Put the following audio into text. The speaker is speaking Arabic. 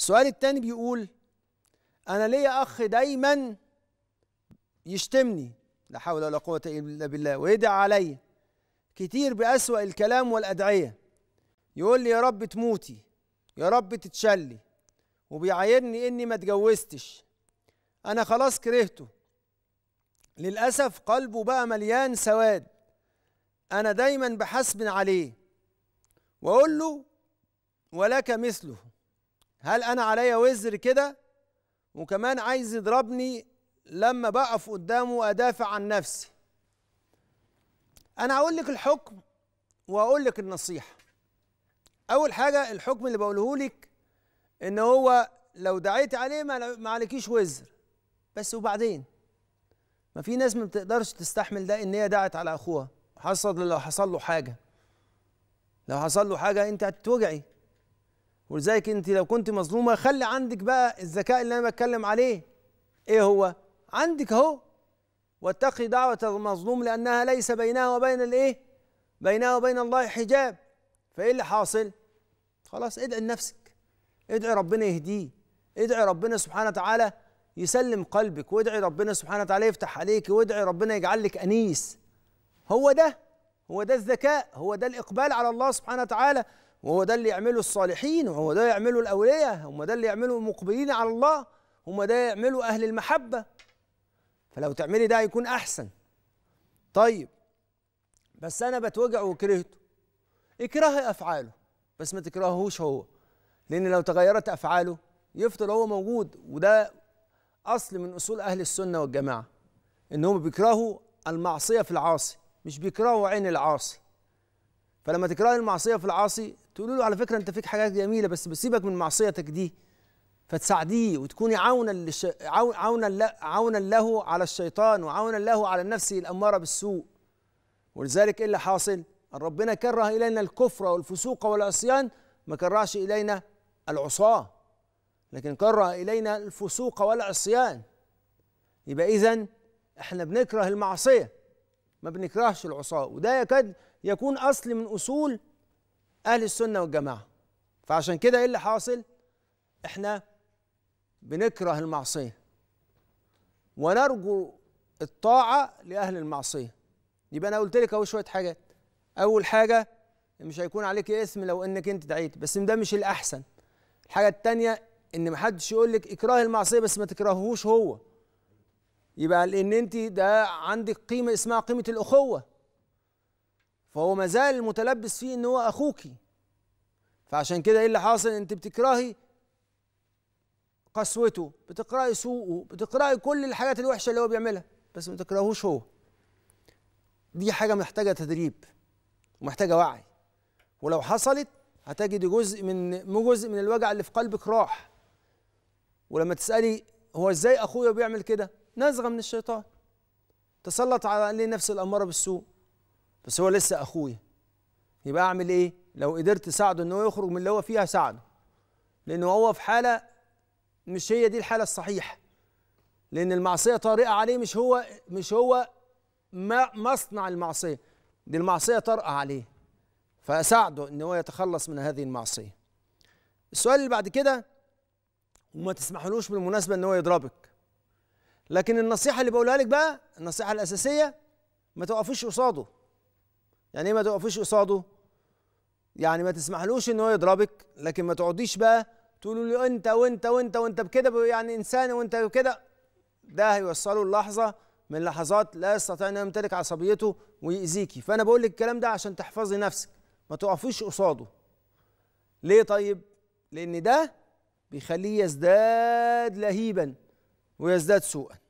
السؤال الثاني بيقول انا ليا اخ دايما يشتمني لا حول ولا قوه الا بالله ويدعي عليا كتير بأسوأ الكلام والادعيه يقول لي يا رب تموتي يا رب تتشلي وبيعايرني اني ما اتجوزتش انا خلاص كرهته للاسف قلبه بقى مليان سواد انا دايما بحسب عليه واقول له ولك مثله هل انا عليا وزر كده وكمان عايز يضربني لما بقف قدامه ادافع عن نفسي انا هقول لك الحكم واقول لك النصيحه اول حاجه الحكم اللي بقوله لك ان هو لو دعيت عليه ما عليكيش وزر بس وبعدين ما في ناس ما بتقدرش تستحمل ده ان هي دعت على اخوها حصل لو حصل له حاجه لو حصل له حاجه انت هتتوجعي ولذلك انت لو كنت مظلومه خلي عندك بقى الذكاء اللي انا بتكلم عليه ايه هو عندك اهو واتقي دعوه المظلوم لانها ليس بينها وبين الايه بينها وبين الله حجاب فايه اللي حاصل خلاص ادعي لنفسك ادعي ربنا يهديه ادعي ربنا سبحانه وتعالى يسلم قلبك وادعي ربنا سبحانه وتعالى يفتح عليك وادعي ربنا يجعل لك انيس هو ده هو ده الذكاء هو ده الاقبال على الله سبحانه وتعالى وهو ده اللي يعمله الصالحين وهو ده يعمله الأولياء هم ده اللي يعمله المقبلين على الله هم ده يعمله أهل المحبة فلو تعملي ده هيكون أحسن طيب بس أنا بتوجع وكرهته اكرهي أفعاله بس ما تكرههوش هو لأن لو تغيرت أفعاله يفضل هو موجود وده أصل من أصول أهل السنة والجماعة إنهم بيكرهوا المعصية في العاصي مش بيكرهوا عين العاصي فلما تكرهي المعصيه في العاصي تقول له على فكره انت فيك حاجات جميله بس بسيبك من معصيتك دي فتساعديه وتكوني عونا للش... عونا عونا له على الشيطان وعونا له على النفس الاماره بالسوء ولذلك ايه اللي حاصل؟ ربنا كره الينا الكفر والفسوق والعصيان ما كرهش الينا العصاه لكن كره الينا الفسوق والعصيان يبقى اذا احنا بنكره المعصيه ما بنكرهش العصاة وده يكاد يكون أصل من أصول أهل السنة والجماعة فعشان كده إيه اللي حاصل؟ إحنا بنكره المعصية ونرجو الطاعة لأهل المعصية يبقى أنا قلت لك أهو شوية حاجات أول حاجة مش هيكون عليك اسم لو إنك أنت دعيت بس ده مش الأحسن الحاجة التانية إن محدش يقول لك إكراه المعصية بس ما تكرههوش هو يبقى لان انت ده عندك قيمه اسمها قيمه الاخوه فهو ما زال متلبس فيه ان هو اخوكي فعشان كده ايه اللي حاصل انت بتكرهي قسوته بتكرهي سوءه بتكرهي كل الحاجات الوحشه اللي هو بيعملها بس ما تكرهوش هو دي حاجه محتاجه تدريب ومحتاجه وعي ولو حصلت هتجد جزء من جزء من الوجع اللي في قلبك راح ولما تسالي هو ازاي اخويا بيعمل كده نزغة من الشيطان تسلط على نفس الأمارة بالسوء بس هو لسه أخويا يبقى أعمل إيه؟ لو قدرت ساعده إن هو يخرج من اللي هو فيها ساعده لأنه هو في حالة مش هي دي الحالة الصحيحة لأن المعصية طارئة عليه مش هو مش هو ما مصنع المعصية دي المعصية طارئة عليه فأساعده إن هو يتخلص من هذه المعصية السؤال اللي بعد كده وما تسمحلوش بالمناسبة إن هو يضربك لكن النصيحه اللي بقولها لك بقى النصيحه الاساسيه ما تقفيش قصاده يعني ايه ما تقفيش قصاده يعني ما تسمحلوش ان هو يضربك لكن ما تقعديش بقى تقولوا له انت وانت وانت وانت بكده يعني انسان وانت بكده ده هيوصله للحظه من لحظات لا يستطيع ان يمتلك عصبيته ويأذيكي فانا بقول لك الكلام ده عشان تحفظي نفسك ما تقفيش قصاده ليه طيب لان ده بيخليه يزداد لهيبا ويزداد سوءا